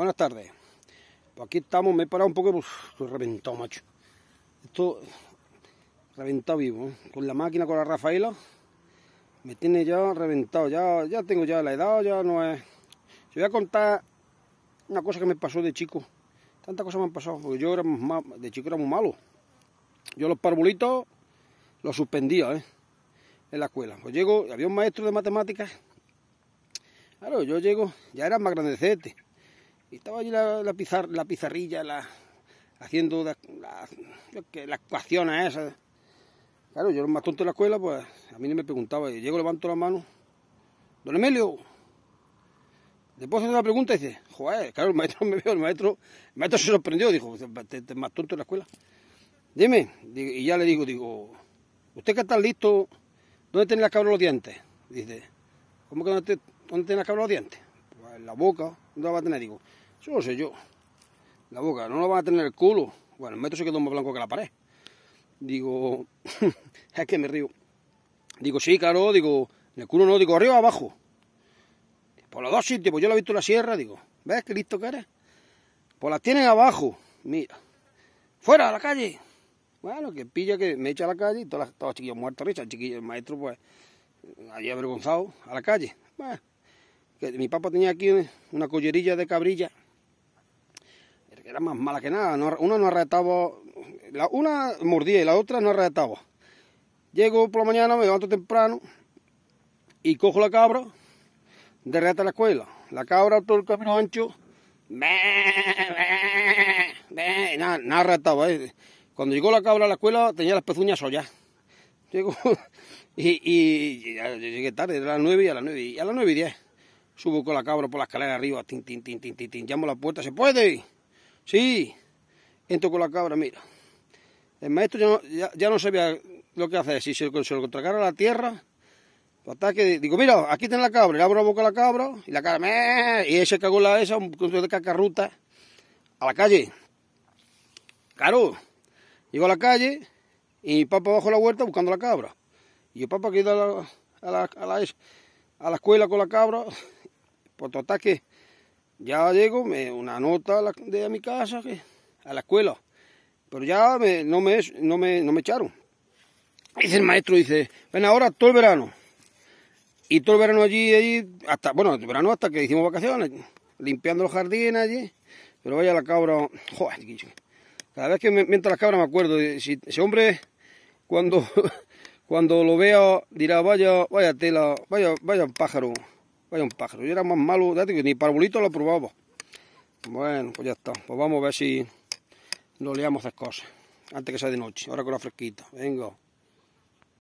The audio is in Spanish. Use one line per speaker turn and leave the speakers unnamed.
Buenas tardes. Pues aquí estamos, me he parado un poco, pues estoy reventado, macho. Esto, reventado vivo, ¿eh? con la máquina, con la Rafaela, me tiene ya reventado, ya, ya tengo ya la edad, ya no es... Yo voy a contar una cosa que me pasó de chico. Tantas cosas me han pasado, porque yo era de chico era muy malo. Yo los parvulitos los suspendía, ¿eh? En la escuela. Pues llego, había un maestro de matemáticas. Claro, yo llego, ya era más grandecete. Y estaba allí la, la pizarrilla, la, haciendo las la, a esa Claro, yo era más tonto de la escuela, pues a mí no me preguntaba. Y llego, levanto la mano. Don Emilio, después hace una pregunta y dice, joder, claro, el maestro me veo, el maestro, el maestro se sorprendió, dijo, te, te más tonto de la escuela. Dime, y ya le digo, digo, ¿usted que está listo? ¿Dónde tiene la cabra los dientes? Dice, ¿cómo que dónde tiene la cabra los dientes? la boca, no la va a tener? Digo, yo lo sé yo, la boca, no la va a tener el culo. Bueno, el metro se quedó más blanco que la pared. Digo, es que me río. Digo, sí, claro, digo, en el culo no, digo, arriba o abajo. Por los dos sitios, pues yo lo he visto en la sierra, digo, ¿ves qué listo que eres? Pues las tienen abajo, mira. ¡Fuera a la calle! Bueno, que pilla que me echa a la calle y todos los chiquillos muertos, el maestro, pues, allí avergonzado, a la calle mi papá tenía aquí una collerilla de cabrilla, era más mala que nada. Una no arretaba, la una mordía y la otra no arretaba. Llego por la mañana, me levanto temprano y cojo la cabra de la escuela. La cabra todo el camino ancho, nada, nada eh. Cuando llegó la cabra a la escuela tenía las pezuñas solas. Llego y, llegué tarde, a las 9 y a las 9 y a las 9 y 10. Subo con la cabra por la escalera arriba, tin, Llamo a la puerta, ¿se puede? Sí. Entro con la cabra, mira. El maestro ya no, ya, sabía lo que hacer, si se, lo contracara a la tierra, ataque, digo, mira, aquí está la cabra, le abro la boca a la cabra, y la cabra, y ese cagó la esa, un conjunto de cacarruta, a la calle. Claro, llego a la calle, y mi papá bajo la huerta buscando la cabra. Y yo, papá, que a a la escuela con la cabra, por tu que ya llego, una nota de mi casa, a la escuela. Pero ya no, me, echaron. Dice el maestro, dice, ven ahora todo el verano. Y todo el verano allí, hasta, bueno, el verano hasta que hicimos vacaciones, limpiando los jardines allí. Pero vaya la cabra, joder, cada vez que me, mientras la cabra me acuerdo, ese hombre, cuando, cuando lo vea, dirá, vaya, vaya tela, vaya, vaya pájaro. Vaya un pájaro, yo era más malo, date que ni parbolito lo probamos. Bueno, pues ya está. Pues vamos a ver si nos liamos las cosas. Antes que sea de noche, ahora con la fresquita. Vengo.